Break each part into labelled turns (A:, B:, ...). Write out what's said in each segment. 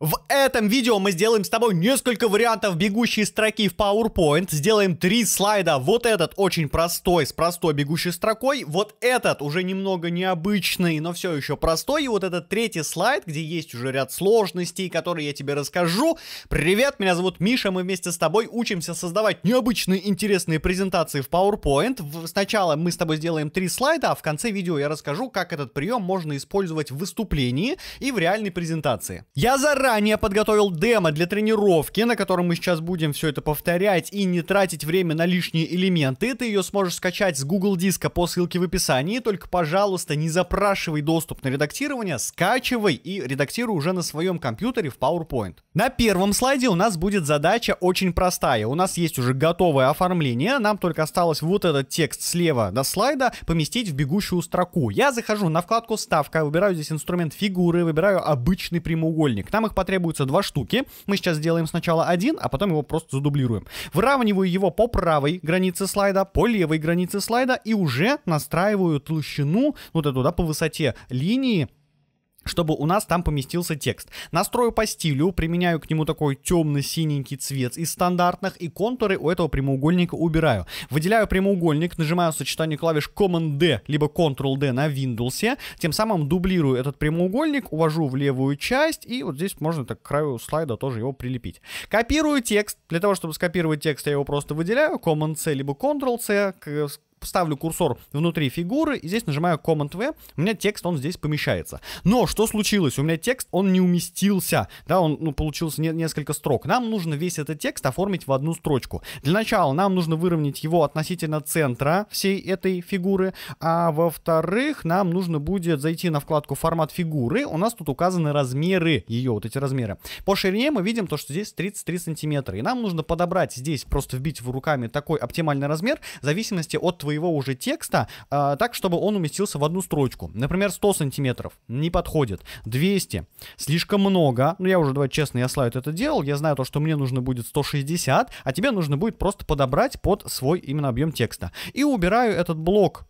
A: В этом видео мы сделаем с тобой несколько вариантов бегущей строки в PowerPoint. Сделаем три слайда. Вот этот очень простой, с простой бегущей строкой. Вот этот уже немного необычный, но все еще простой. И вот этот третий слайд, где есть уже ряд сложностей, которые я тебе расскажу. Привет, меня зовут Миша, мы вместе с тобой учимся создавать необычные интересные презентации в PowerPoint. Сначала мы с тобой сделаем три слайда, а в конце видео я расскажу, как этот прием можно использовать в выступлении и в реальной презентации. Я заранее заранее подготовил демо для тренировки, на котором мы сейчас будем все это повторять и не тратить время на лишние элементы. Ты ее сможешь скачать с Google диска по ссылке в описании, только, пожалуйста, не запрашивай доступ на редактирование, скачивай и редактируй уже на своем компьютере в PowerPoint. На первом слайде у нас будет задача очень простая. У нас есть уже готовое оформление, нам только осталось вот этот текст слева до слайда поместить в бегущую строку. Я захожу на вкладку «Ставка», выбираю здесь инструмент фигуры, выбираю обычный прямоугольник. Нам их потребуется два штуки. Мы сейчас сделаем сначала один, а потом его просто задублируем. Выравниваю его по правой границе слайда, по левой границе слайда и уже настраиваю толщину, вот эту, да, по высоте линии чтобы у нас там поместился текст. Настрою по стилю, применяю к нему такой темно-синенький цвет из стандартных, и контуры у этого прямоугольника убираю. Выделяю прямоугольник, нажимаю сочетание клавиш Command-D, либо Ctrl-D на Windows, тем самым дублирую этот прямоугольник, увожу в левую часть, и вот здесь можно так к краю слайда тоже его прилепить. Копирую текст. Для того, чтобы скопировать текст, я его просто выделяю, Command-C, либо Ctrl-C, ставлю курсор внутри фигуры, и здесь нажимаю Command-V, у меня текст, он здесь помещается. Но что случилось? У меня текст, он не уместился, да, он ну, получился не, несколько строк. Нам нужно весь этот текст оформить в одну строчку. Для начала нам нужно выровнять его относительно центра всей этой фигуры, а во-вторых, нам нужно будет зайти на вкладку «Формат фигуры», у нас тут указаны размеры ее, вот эти размеры. По ширине мы видим то, что здесь 33 сантиметра, и нам нужно подобрать здесь, просто вбить в руками такой оптимальный размер в зависимости от своего уже текста э, так, чтобы он уместился в одну строчку. Например, 100 сантиметров не подходит, 200 слишком много. Ну, я уже, давай честно, я слайд это делал, я знаю то, что мне нужно будет 160, а тебе нужно будет просто подобрать под свой именно объем текста. И убираю этот блок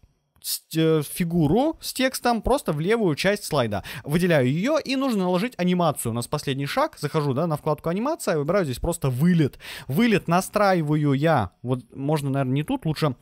A: э, фигуру с текстом просто в левую часть слайда. Выделяю ее и нужно наложить анимацию. У нас последний шаг. Захожу да, на вкладку анимация, выбираю здесь просто вылет. Вылет настраиваю я. Вот можно, наверное, не тут, лучше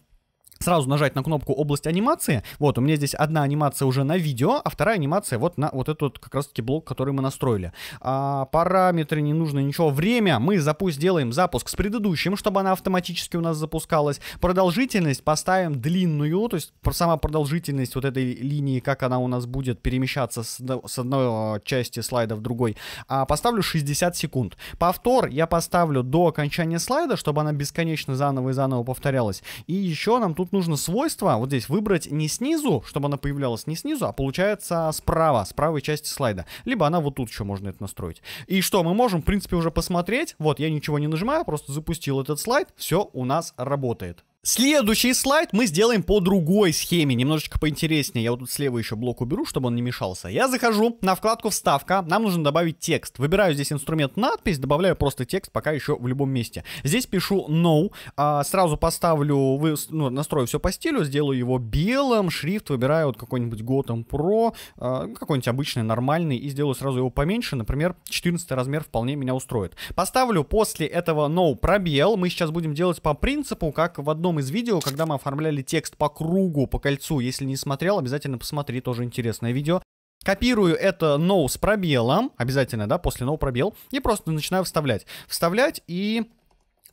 A: сразу нажать на кнопку «Область анимации». Вот, у меня здесь одна анимация уже на видео, а вторая анимация вот на вот этот как раз-таки блок, который мы настроили. А, параметры, не нужно ничего. Время мы запусть, делаем запуск с предыдущим, чтобы она автоматически у нас запускалась. Продолжительность поставим длинную, то есть сама продолжительность вот этой линии, как она у нас будет перемещаться с, с одной а, части слайда в другой. А, поставлю 60 секунд. Повтор я поставлю до окончания слайда, чтобы она бесконечно заново и заново повторялась. И еще нам тут тут нужно свойство вот здесь выбрать не снизу, чтобы она появлялась не снизу, а получается справа, с правой части слайда. Либо она вот тут еще можно это настроить. И что, мы можем, в принципе, уже посмотреть. Вот, я ничего не нажимаю, просто запустил этот слайд. Все у нас работает. Следующий слайд мы сделаем по другой схеме, немножечко поинтереснее. Я вот тут слева еще блок уберу, чтобы он не мешался. Я захожу на вкладку «Вставка». Нам нужно добавить текст. Выбираю здесь инструмент «Надпись», добавляю просто текст, пока еще в любом месте. Здесь пишу «No». А, сразу поставлю, вы, ну, настрою все по стилю, сделаю его белым. Шрифт выбираю вот какой-нибудь Gotham Pro, а, ну, какой-нибудь обычный, нормальный, и сделаю сразу его поменьше. Например, 14 размер вполне меня устроит. Поставлю после этого «No» пробел. Мы сейчас будем делать по принципу, как в одном одном из видео, когда мы оформляли текст по кругу, по кольцу. Если не смотрел, обязательно посмотри, тоже интересное видео. Копирую это no с пробелом, обязательно, да, после no пробел, и просто начинаю вставлять. Вставлять и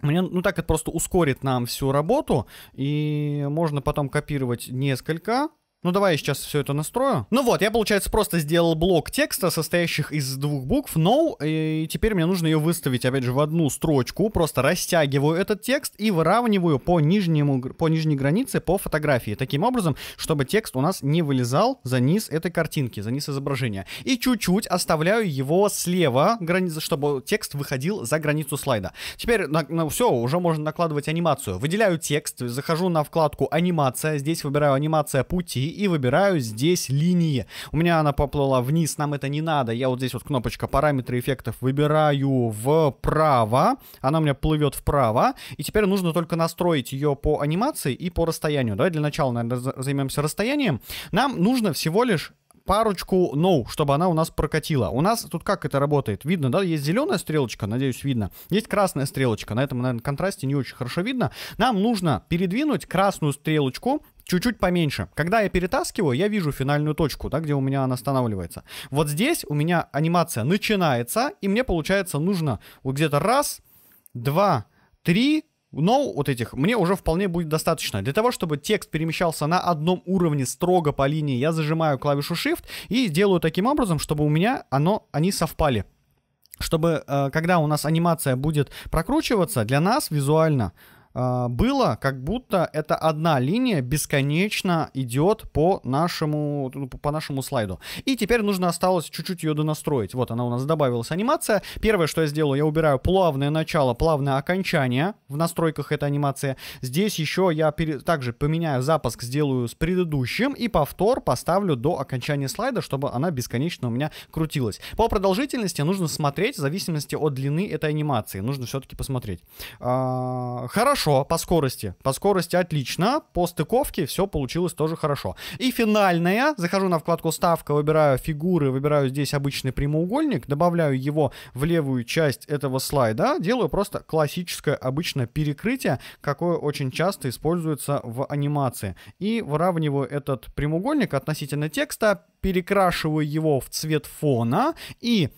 A: мне, ну так это просто ускорит нам всю работу, и можно потом копировать несколько, ну давай я сейчас все это настрою. Ну вот, я, получается, просто сделал блок текста, состоящих из двух букв no, и теперь мне нужно ее выставить, опять же, в одну строчку, просто растягиваю этот текст и выравниваю по, нижнему, по нижней границе по фотографии, таким образом, чтобы текст у нас не вылезал за низ этой картинки, за низ изображения. И чуть-чуть оставляю его слева, границы, чтобы текст выходил за границу слайда. Теперь, на, ну, все, уже можно накладывать анимацию. Выделяю текст, захожу на вкладку «Анимация», здесь выбираю «Анимация пути», и выбираю здесь линии. У меня она поплыла вниз, нам это не надо. Я вот здесь вот кнопочка параметры эффектов выбираю вправо. Она у меня плывет вправо. И теперь нужно только настроить ее по анимации и по расстоянию. Давай для начала, наверное, займемся расстоянием. Нам нужно всего лишь парочку no, чтобы она у нас прокатила. У нас тут как это работает? Видно, да? Есть зеленая стрелочка, надеюсь, видно. Есть красная стрелочка. На этом, наверное, контрасте не очень хорошо видно. Нам нужно передвинуть красную стрелочку чуть-чуть поменьше. Когда я перетаскиваю, я вижу финальную точку, да, где у меня она останавливается. Вот здесь у меня анимация начинается, и мне, получается, нужно вот где-то раз, два, три, но вот этих мне уже вполне будет достаточно. Для того, чтобы текст перемещался на одном уровне строго по линии, я зажимаю клавишу Shift и делаю таким образом, чтобы у меня оно, они совпали чтобы э, когда у нас анимация будет прокручиваться, для нас визуально а, было, как будто это одна линия бесконечно идет по нашему, ну, по нашему слайду. И теперь нужно осталось чуть-чуть ее донастроить. Вот она у нас добавилась анимация. Первое, что я сделаю я убираю плавное начало, плавное окончание в настройках этой анимации. Здесь еще я пере... также поменяю запуск, сделаю с предыдущим и повтор поставлю до окончания слайда, чтобы она бесконечно у меня крутилась. По продолжительности нужно смотреть в зависимости от длины этой анимации. Нужно все-таки посмотреть. А, хорошо хорошо по скорости. По скорости отлично. По стыковке все получилось тоже хорошо. И финальное Захожу на вкладку «Ставка», выбираю фигуры, выбираю здесь обычный прямоугольник, добавляю его в левую часть этого слайда. Делаю просто классическое обычное перекрытие, какое очень часто используется в анимации. И выравниваю этот прямоугольник относительно текста, перекрашиваю его в цвет фона и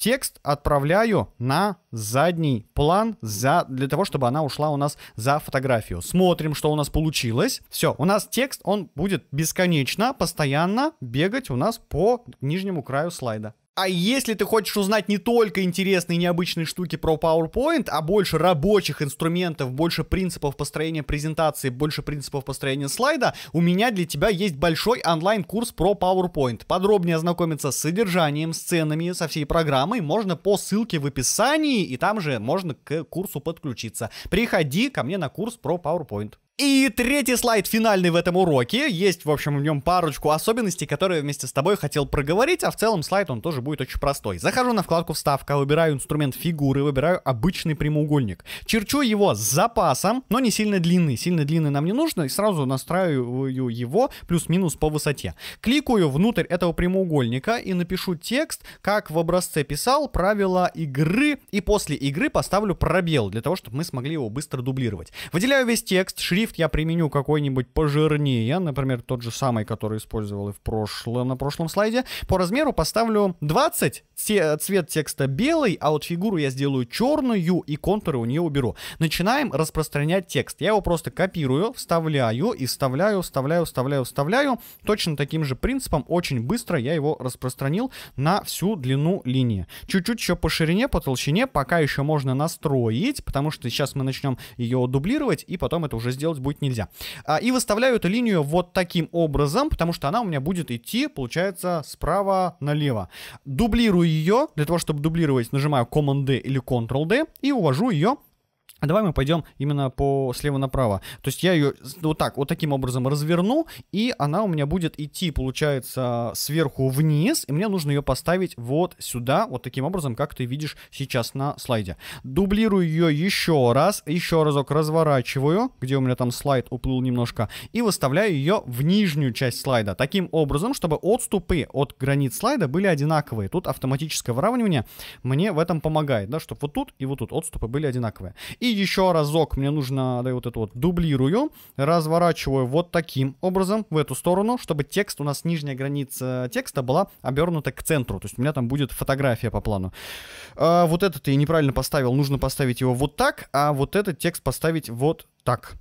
A: текст отправляю на задний план за, для того, чтобы она ушла у нас за фотографию. Смотрим, что у нас получилось. Все, у нас текст, он будет бесконечно, постоянно бегать у нас по нижнему краю слайда. А если ты хочешь узнать не только интересные и необычные штуки про PowerPoint, а больше рабочих инструментов, больше принципов построения презентации, больше принципов построения слайда, у меня для тебя есть большой онлайн-курс про PowerPoint. Подробнее ознакомиться с содержанием, сценами, со всей программой можно по ссылке в описании, и там же можно к курсу подключиться. Приходи ко мне на курс про PowerPoint. И третий слайд финальный в этом уроке. Есть, в общем, в нем парочку особенностей, которые вместе с тобой хотел проговорить, а в целом слайд он тоже будет очень простой. Захожу на вкладку «Вставка», выбираю инструмент фигуры, выбираю обычный прямоугольник. Черчу его с запасом, но не сильно длинный. Сильно длинный нам не нужно, и сразу настраиваю его плюс-минус по высоте. Кликаю внутрь этого прямоугольника и напишу текст, как в образце писал, правила игры, и после игры поставлю пробел, для того, чтобы мы смогли его быстро дублировать. Выделяю весь текст, шрифт, шрифт я применю какой-нибудь пожирнее, например, тот же самый, который использовал и в прошлом, на прошлом слайде. По размеру поставлю 20, те, цвет текста белый, а вот фигуру я сделаю черную и контуры у нее уберу. Начинаем распространять текст. Я его просто копирую, вставляю и вставляю, вставляю, вставляю, вставляю. Точно таким же принципом очень быстро я его распространил на всю длину линии. Чуть-чуть еще по ширине, по толщине пока еще можно настроить, потому что сейчас мы начнем ее дублировать и потом это уже сделать будет нельзя. А, и выставляю эту линию вот таким образом, потому что она у меня будет идти, получается, справа налево. Дублирую ее, для того, чтобы дублировать, нажимаю Command-D или Ctrl-D и увожу ее а давай мы пойдем именно по слева направо. То есть я ее вот так, вот таким образом разверну, и она у меня будет идти, получается, сверху вниз, и мне нужно ее поставить вот сюда, вот таким образом, как ты видишь сейчас на слайде. Дублирую ее еще раз, еще разок разворачиваю, где у меня там слайд уплыл немножко, и выставляю ее в нижнюю часть слайда, таким образом, чтобы отступы от границ слайда были одинаковые. Тут автоматическое выравнивание мне в этом помогает, да, чтобы вот тут и вот тут отступы были одинаковые. И еще разок мне нужно, да, вот эту вот, дублирую, разворачиваю вот таким образом в эту сторону, чтобы текст, у нас нижняя граница текста была обернута к центру, то есть у меня там будет фотография по плану. А, вот этот я неправильно поставил, нужно поставить его вот так, а вот этот текст поставить вот так.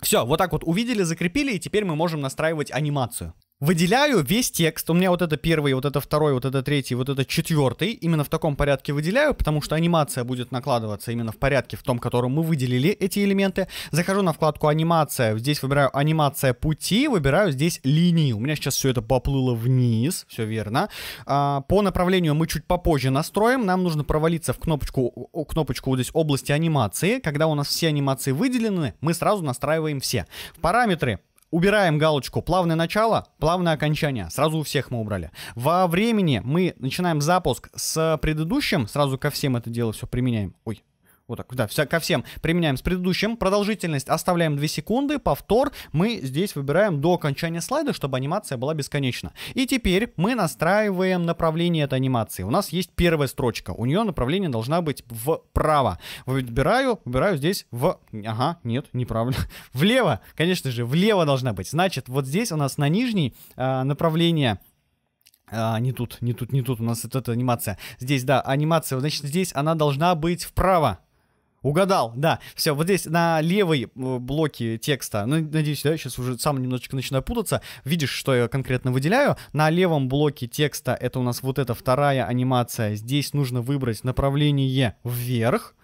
A: Все, вот так вот увидели, закрепили, и теперь мы можем настраивать анимацию. Выделяю весь текст. У меня вот это первый, вот это второй, вот это третий, вот это четвертый. Именно в таком порядке выделяю, потому что анимация будет накладываться именно в порядке, в том, котором мы выделили эти элементы. Захожу на вкладку анимация. Здесь выбираю анимация пути, выбираю здесь линии. У меня сейчас все это поплыло вниз, все верно. А, по направлению мы чуть попозже настроим. Нам нужно провалиться в кнопочку, кнопочку вот здесь области анимации. Когда у нас все анимации выделены, мы сразу настраиваем все. В параметры Убираем галочку «Плавное начало», «Плавное окончание». Сразу у всех мы убрали. Во времени мы начинаем запуск с предыдущим. Сразу ко всем это дело все применяем. Ой, вот так, да, вся, ко всем применяем с предыдущим. Продолжительность оставляем 2 секунды. Повтор мы здесь выбираем до окончания слайда, чтобы анимация была бесконечна. И теперь мы настраиваем направление этой анимации. У нас есть первая строчка. У нее направление должна быть вправо. Выбираю, выбираю здесь в... Ага, нет, неправильно. Влево, конечно же, влево должна быть. Значит, вот здесь у нас на нижней э, направление а, не тут, не тут, не тут у нас вот эта анимация. Здесь, да, анимация. Значит, здесь она должна быть вправо. Угадал, да. Все, вот здесь на левой блоке текста, ну, надеюсь, да, сейчас уже сам немножечко начинаю путаться. Видишь, что я конкретно выделяю. На левом блоке текста это у нас вот эта вторая анимация. Здесь нужно выбрать направление вверх.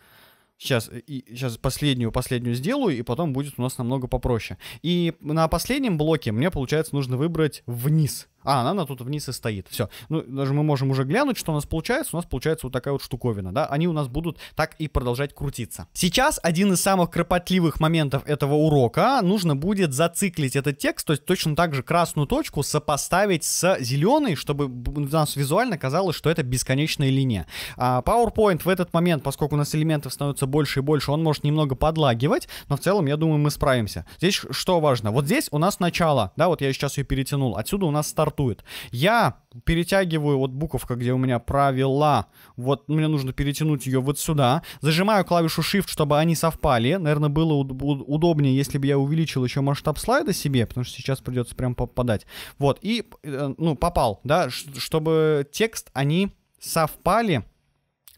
A: Сейчас, э, и, сейчас последнюю, последнюю сделаю, и потом будет у нас намного попроще. И на последнем блоке мне, получается, нужно выбрать вниз. А, она, на тут вниз и стоит. Все. Ну, даже мы можем уже глянуть, что у нас получается. У нас получается вот такая вот штуковина, да. Они у нас будут так и продолжать крутиться. Сейчас один из самых кропотливых моментов этого урока. Нужно будет зациклить этот текст, то есть точно так же красную точку сопоставить с зеленой, чтобы у нас визуально казалось, что это бесконечная линия. А PowerPoint в этот момент, поскольку у нас элементов становится больше и больше, он может немного подлагивать, но в целом, я думаю, мы справимся. Здесь что важно? Вот здесь у нас начало, да, вот я сейчас ее перетянул. Отсюда у нас старт стартует. Я перетягиваю вот буковка, где у меня правила, вот мне нужно перетянуть ее вот сюда, зажимаю клавишу Shift, чтобы они совпали, наверное, было удобнее, если бы я увеличил еще масштаб слайда себе, потому что сейчас придется прям попадать, вот, и, э, ну, попал, да, чтобы текст, они совпали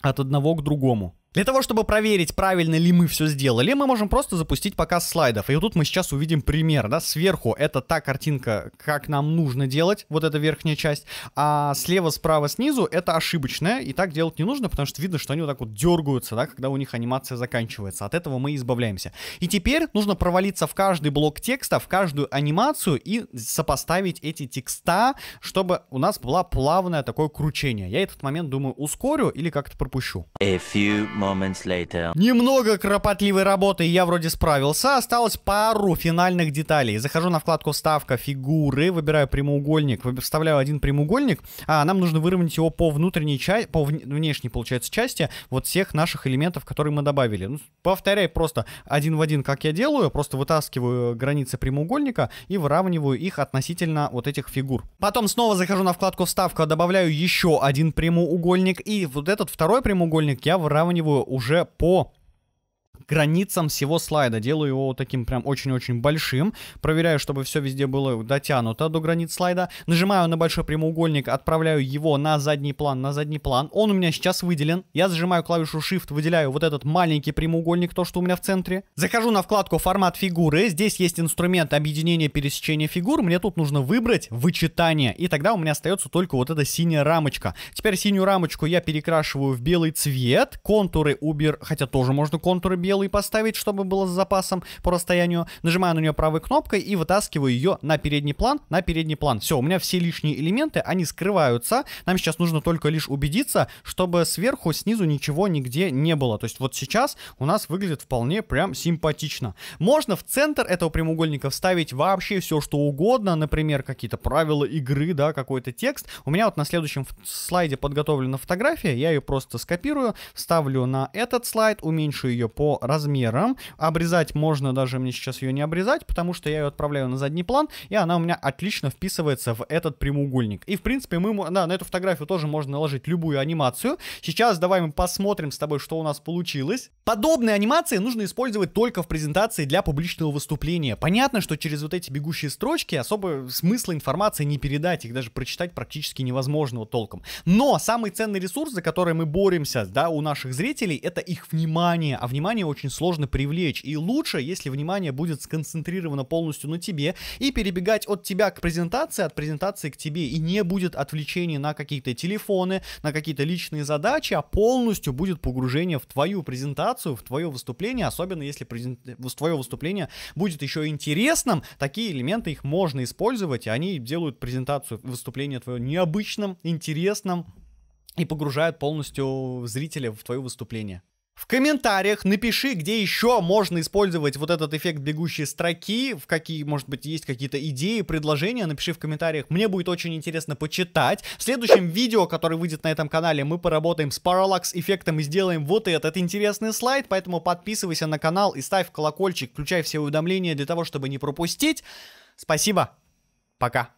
A: от одного к другому, для того, чтобы проверить, правильно ли мы все сделали, мы можем просто запустить показ слайдов. И вот тут мы сейчас увидим пример, да, сверху это та картинка, как нам нужно делать, вот эта верхняя часть, а слева, справа, снизу это ошибочная, и так делать не нужно, потому что видно, что они вот так вот дергаются, да, когда у них анимация заканчивается. От этого мы избавляемся. И теперь нужно провалиться в каждый блок текста, в каждую анимацию и сопоставить эти текста, чтобы у нас было плавное такое кручение. Я этот момент, думаю, ускорю или как-то пропущу. A few Немного кропотливой работы я вроде справился. Осталось пару финальных деталей. Захожу на вкладку «Вставка», «Фигуры», выбираю прямоугольник, вставляю один прямоугольник. А нам нужно выровнять его по внутренней части, по внешней, получается, части вот всех наших элементов, которые мы добавили. Ну, повторяй просто один в один, как я делаю. Просто вытаскиваю границы прямоугольника и выравниваю их относительно вот этих фигур. Потом снова захожу на вкладку «Вставка», добавляю еще один прямоугольник. И вот этот второй прямоугольник я выравниваю уже по границам всего слайда. Делаю его таким прям очень-очень большим. Проверяю, чтобы все везде было дотянуто до границ слайда. Нажимаю на большой прямоугольник, отправляю его на задний план, на задний план. Он у меня сейчас выделен. Я зажимаю клавишу Shift, выделяю вот этот маленький прямоугольник, то, что у меня в центре. Захожу на вкладку «Формат фигуры». Здесь есть инструмент объединения пересечения фигур. Мне тут нужно выбрать вычитание. И тогда у меня остается только вот эта синяя рамочка. Теперь синюю рамочку я перекрашиваю в белый цвет. Контуры убер... Хотя тоже можно контуры белые белый поставить, чтобы было с запасом по расстоянию. Нажимаю на нее правой кнопкой и вытаскиваю ее на передний план, на передний план. Все, у меня все лишние элементы, они скрываются. Нам сейчас нужно только лишь убедиться, чтобы сверху, снизу ничего нигде не было. То есть вот сейчас у нас выглядит вполне прям симпатично. Можно в центр этого прямоугольника вставить вообще все, что угодно, например, какие-то правила игры, да, какой-то текст. У меня вот на следующем слайде подготовлена фотография, я ее просто скопирую, ставлю на этот слайд, уменьшу ее по размером Обрезать можно, даже мне сейчас ее не обрезать, потому что я ее отправляю на задний план, и она у меня отлично вписывается в этот прямоугольник. И, в принципе, мы, да, на эту фотографию тоже можно наложить любую анимацию. Сейчас давай мы посмотрим с тобой, что у нас получилось. Подобные анимации нужно использовать только в презентации для публичного выступления. Понятно, что через вот эти бегущие строчки особо смысла информации не передать, их даже прочитать практически невозможно вот толком. Но самый ценный ресурс, за который мы боремся, да, у наших зрителей, это их внимание. А внимание очень очень сложно привлечь. И лучше, если внимание будет сконцентрировано полностью на тебе и перебегать от тебя к презентации, от презентации к тебе. И не будет отвлечения на какие-то телефоны, на какие-то личные задачи, а полностью будет погружение в твою презентацию, в твое выступление, особенно если презент... твое выступление будет еще интересным. Такие элементы их можно использовать, и они делают презентацию, выступление твое необычным, интересным и погружают полностью зрителя в твое выступление. В комментариях напиши, где еще можно использовать вот этот эффект бегущей строки, в какие, может быть, есть какие-то идеи, предложения, напиши в комментариях, мне будет очень интересно почитать. В следующем видео, которое выйдет на этом канале, мы поработаем с параллакс эффектом и сделаем вот этот интересный слайд, поэтому подписывайся на канал и ставь колокольчик, включай все уведомления для того, чтобы не пропустить. Спасибо, пока.